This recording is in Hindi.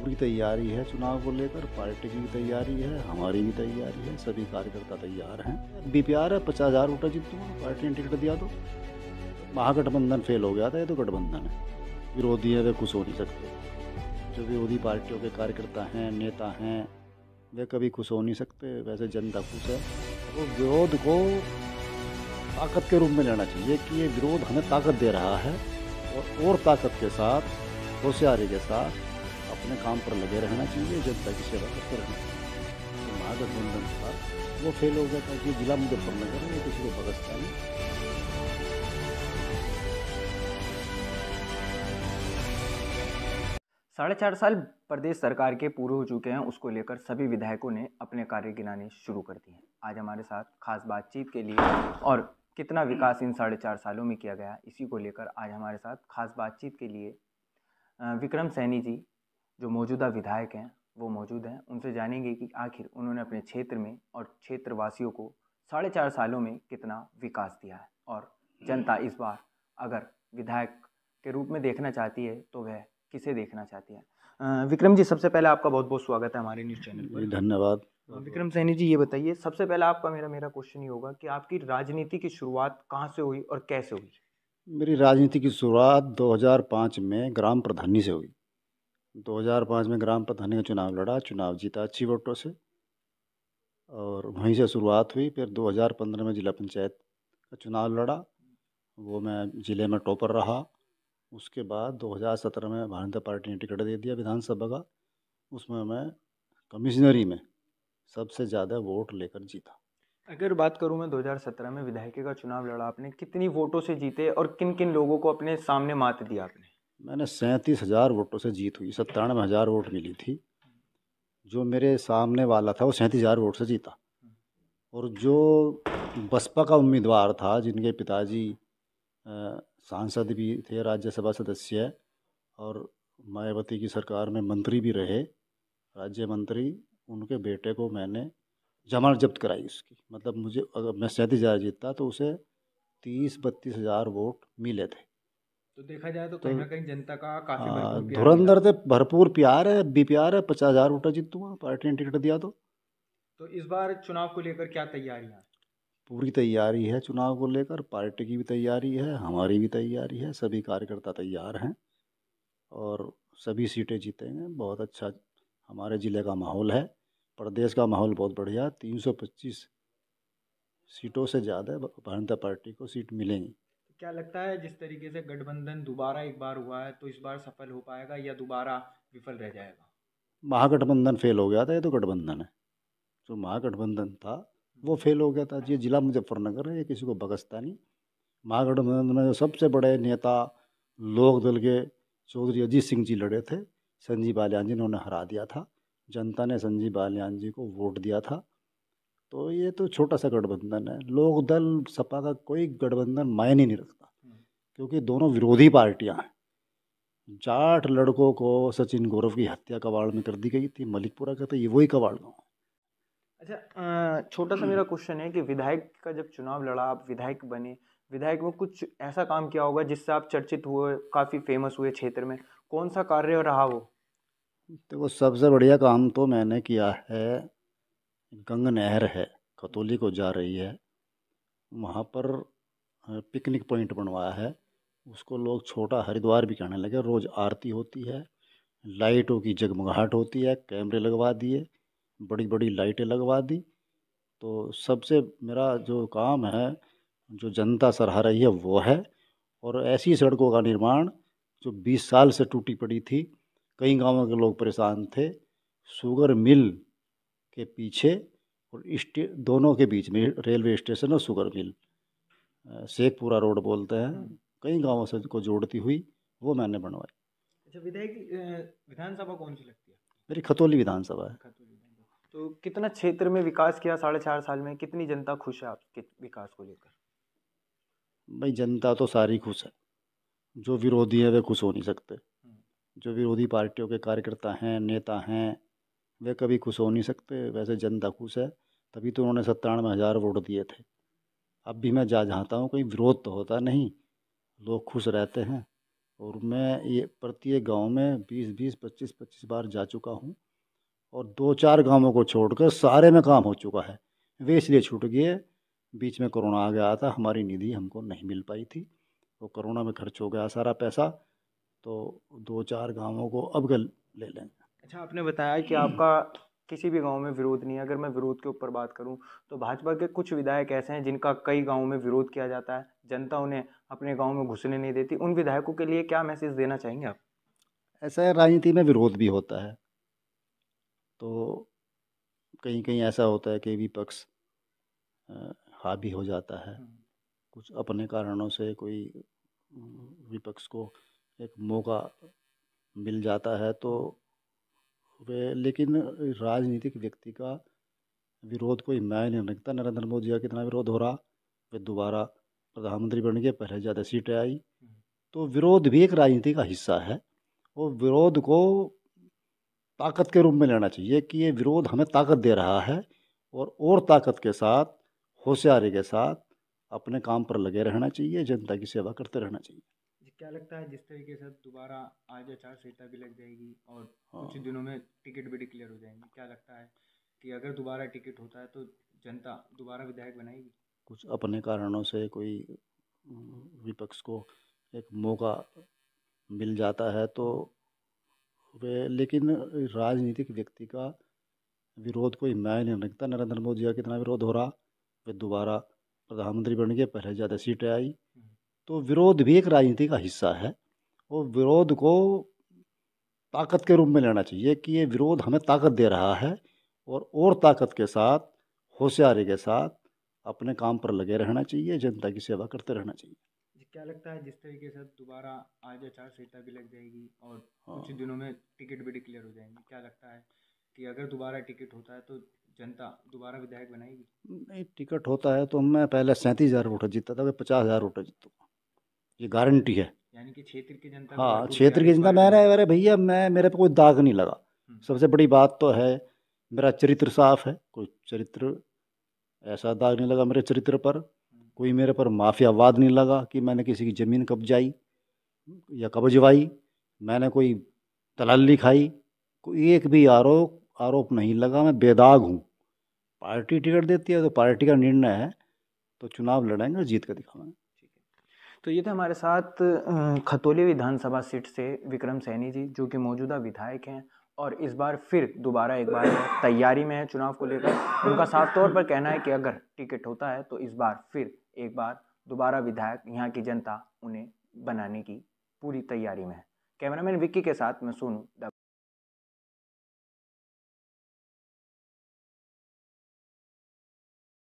पूरी तैयारी है चुनाव को लेकर पार्टी की भी तैयारी है हमारी भी तैयारी है सभी कार्यकर्ता तैयार हैं बी पी आर है पचास हज़ार वोटर जीत दो पार्टी ने टिकट दिया तो महागठबंधन फेल हो गया था ये तो गठबंधन है विरोधी है वे कुछ हो नहीं सकते जो विरोधी पार्टियों के कार्यकर्ता हैं नेता हैं वे कभी खुश हो नहीं सकते वैसे जनता खुश है तो विरोध को ताकत के रूप में लेना चाहिए कि ये विरोध हमें ताकत दे रहा है और और ताकत के साथ होशियारी के साथ अपने काम पर लगे रहना चाहिए जनता की सेवा करते रहना चाहिए महागठबंधन था वो फेल हो गया था कि जिला मुजफ्फरनगर में किसी को बदस्ता नहीं साढ़े चार साल प्रदेश सरकार के पूरे हो चुके हैं उसको लेकर सभी विधायकों ने अपने कार्य गिनाने शुरू कर दिए हैं आज हमारे साथ खास बातचीत के लिए और कितना विकास इन साढ़े चार सालों में किया गया इसी को लेकर आज हमारे साथ खास बातचीत के लिए विक्रम सैनी जी जो मौजूदा विधायक हैं वो मौजूद हैं उनसे जानेंगे कि आखिर उन्होंने अपने क्षेत्र में और क्षेत्रवासियों को साढ़े चार सालों में कितना विकास दिया है और जनता हम्म। इस बार अगर विधायक के रूप में देखना चाहती है तो वह किसे देखना चाहती है विक्रम जी सबसे पहले आपका बहुत बहुत स्वागत है हमारे न्यूज़ चैनल पर धन्यवाद विक्रम सैनी जी ये बताइए सबसे पहले आपका मेरा मेरा क्वेश्चन ये होगा कि आपकी राजनीति की शुरुआत कहाँ से हुई और कैसे हुई मेरी राजनीति की शुरुआत 2005 में ग्राम प्रधानी से हुई 2005 में ग्राम प्रधान का चुनाव लड़ा चुनाव जीता अच्छी वोटों से और वहीं से शुरुआत हुई फिर 2015 में जिला पंचायत का चुनाव लड़ा वो मैं ज़िले में टॉपर रहा उसके बाद 2017 में भारतीय पार्टी ने टिकट दे दिया विधानसभा का उसमें मैं कमिश्नरी में सबसे ज़्यादा वोट लेकर जीता अगर बात करूं मैं 2017 में विधायक का चुनाव लड़ा आपने कितनी वोटों से जीते और किन किन लोगों को अपने सामने मात दिया आपने मैंने सैंतीस हज़ार वोटों से जीत हुई सत्तानवे हज़ार वोट मिली थी जो मेरे सामने वाला था वो सैंतीस हज़ार वोट से जीता और जो बसपा का उम्मीदवार था जिनके पिताजी सांसद भी थे राज्यसभा सदस्य और मायावती की सरकार में मंत्री भी रहे राज्य मंत्री उनके बेटे को मैंने जमानत जब्त कराई उसकी मतलब मुझे अगर मैं सैंतीस हज़ार जीतता तो उसे तीस बत्तीस हज़ार वोट मिले थे तो देखा जाए तो कहीं तो ना कहीं जनता का काफी हाँ, धुरंधर से भरपूर प्यार है प्यार है पचास हजार वोटर जीत पार्टी ने टिकट दिया तो तो इस बार चुनाव को लेकर क्या तैयारियां पूरी तैयारी है चुनाव को लेकर पार्टी की भी तैयारी है हमारी भी तैयारी है सभी कार्यकर्ता तैयार हैं और सभी सीटें जीतेंगे बहुत अच्छा हमारे ज़िले का माहौल है प्रदेश का माहौल बहुत बढ़िया तीन सौ पच्चीस सीटों से ज़्यादा भारतीय पार्टी को सीट मिलेंगी क्या लगता है जिस तरीके से गठबंधन दोबारा एक बार हुआ है तो इस बार सफल हो पाएगा या दोबारा विफल रह जाएगा महागठबंधन फेल हो गया था ये तो गठबंधन है जो महागठबंधन था वो फेल हो गया था ये जिला मुजफ्फरनगर है ये किसी को बगसता नहीं महागठबंधन में सबसे बड़े नेता लोक दल के चौधरी अजीत सिंह जी लड़े थे संजीव बालियान जी ने उन्हें हरा दिया था जनता ने संजीव बालियान जी को वोट दिया था तो ये तो छोटा सा गठबंधन है लोक दल सपा का कोई गठबंधन मायने नहीं रखता क्योंकि दोनों विरोधी पार्टियां हैं जाट लड़कों को सचिन गौरव की हत्या कबाड़ में कर दी गई थी मलिकपुरा का तो ये वही कबाड़ गाँव अच्छा छोटा सा मेरा क्वेश्चन है कि विधायक का जब चुनाव लड़ा आप विधायक बने विधायक में कुछ ऐसा काम किया होगा जिससे आप चर्चित हुए काफ़ी फेमस हुए क्षेत्र में कौन सा कार्य रहा वो देखो सबसे बढ़िया काम तो मैंने किया है गंगा नहर है खतौली को जा रही है वहाँ पर पिकनिक पॉइंट बनवाया है उसको लोग छोटा हरिद्वार भी कहने लगे रोज़ आरती होती है लाइटों की जगमगाहट होती है कैमरे लगवा दिए बड़ी बड़ी लाइटें लगवा दी तो सबसे मेरा जो काम है जो जनता सराह रही है वो है और ऐसी सड़कों का निर्माण जो 20 साल से टूटी पड़ी थी कई गांवों के लोग परेशान थे शुगर मिल के पीछे और स्टे दोनों के बीच में रेलवे स्टेशन और शुगर मिल शेखपुरा रोड बोलते हैं हम्म। कई गांवों से को जोड़ती हुई वो मैंने बनवाई अच्छा विधायक विधानसभा कौन सी लगती है मेरी खतौली विधानसभा है खतौली तो कितना क्षेत्र में विकास किया साढ़े चार साल में कितनी जनता खुश है आपके विकास को लेकर भाई जनता तो सारी खुश है जो विरोधी है वे खुश हो नहीं सकते हम्म। जो विरोधी पार्टियों के कार्यकर्ता हैं नेता हैं वे कभी खुश हो नहीं सकते वैसे जनता खुश है तभी तो उन्होंने सत्तानवे हज़ार वोट दिए थे अब भी मैं जा जाता हूँ कहीं विरोध तो होता नहीं लोग खुश रहते हैं और मैं ये प्रत्येक गांव में बीस बीस पच्चीस पच्चीस बार जा चुका हूँ और दो चार गांवों को छोड़कर सारे में काम हो चुका है वे इसलिए छूट गए बीच में कोरोना आ गया था हमारी निधि हमको नहीं मिल पाई थी वो कोरोना में खर्च हो गया सारा पैसा तो दो चार गांवों को अब ले लें अच्छा आपने बताया कि आपका किसी भी गांव में विरोध नहीं है अगर मैं विरोध के ऊपर बात करूं तो भाजपा के कुछ विधायक ऐसे हैं जिनका कई गांवों में विरोध किया जाता है जनता उन्हें अपने गांव में घुसने नहीं देती उन विधायकों के लिए क्या मैसेज देना चाहेंगे आप ऐसा है राजनीति में विरोध भी होता है तो कहीं कहीं ऐसा होता है कि विपक्ष हावी हो जाता है हम्म। कुछ अपने कारणों से कोई विपक्ष को एक मौका मिल जाता है तो लेकिन राजनीतिक व्यक्ति का विरोध कोई मैं नहीं रखता नरेंद्र मोदी का कितना विरोध हो रहा वे दोबारा प्रधानमंत्री बन गए पहले ज़्यादा सीटें आई तो विरोध भी एक राजनीति का हिस्सा है और विरोध को ताकत के रूप में लेना चाहिए कि ये विरोध हमें ताकत दे रहा है और और ताकत के साथ होशियारी के साथ अपने काम पर लगे रहना चाहिए जनता की सेवा करते रहना चाहिए क्या लगता है जिस तरीके से दोबारा आज आचार संहिता भी लग जाएगी और हाँ। कुछ दिनों में टिकट भी डिक्लेयर हो जाएंगे क्या लगता है कि अगर दोबारा टिकट होता है तो जनता दोबारा विधायक बनाएगी कुछ अपने कारणों से कोई विपक्ष को एक मौका मिल जाता है तो वे लेकिन राजनीतिक व्यक्ति का विरोध कोई मैं नहीं रखता नरेंद्र मोदी का कितना विरोध हो रहा वे दोबारा प्रधानमंत्री बन गए पहले ज़्यादा सीटें आई हम्म। तो विरोध भी एक राजनीति का हिस्सा है और विरोध को ताकत के रूप में लेना चाहिए कि ये विरोध हमें ताकत दे रहा है और और ताकत के साथ होशियारी के साथ अपने काम पर लगे रहना चाहिए जनता की सेवा करते रहना चाहिए क्या लगता है जिस तरीके से दोबारा आज आचार संहिता भी लग जाएगी और हाँ। कुछ दिनों में टिकट भी डिक्लेयर हो जाएंगी क्या लगता है कि अगर दोबारा टिकट होता है तो जनता दोबारा विधायक बनाएगी नहीं टिकट होता है तो मैं पहले सैंतीस हज़ार वोटर जीतता था मैं पचास हज़ार वोटर जीतूँगा ये गारंटी है यानी कि क्षेत्र की जनता हाँ क्षेत्र की जनता मैं अरे भैया मैं मेरे पे कोई दाग नहीं लगा हम्म। सबसे बड़ी बात तो है मेरा चरित्र साफ है कोई चरित्र ऐसा दाग नहीं लगा मेरे चरित्र पर हम्म। कोई मेरे पर माफियावाद नहीं लगा कि मैंने किसी की ज़मीन कब्जाई या कब्जवाई मैंने कोई दलाली खाई कोई एक भी आरोप आरोप नहीं लगा मैं बेदाग हूँ पार्टी टिकट देती है तो पार्टी का निर्णय है तो चुनाव लड़ेंगे और जीत कर दिखाएंगे तो ये थे हमारे साथ खतौली विधानसभा सीट से विक्रम सैनी जी जो कि मौजूदा विधायक हैं और इस बार फिर दोबारा एक बार तैयारी में है चुनाव को लेकर उनका साफ तौर पर कहना है कि अगर टिकट होता है तो इस बार फिर एक बार दोबारा विधायक यहाँ की जनता उन्हें बनाने की पूरी तैयारी में है कैमरामैन विक्की के साथ मैं सोनू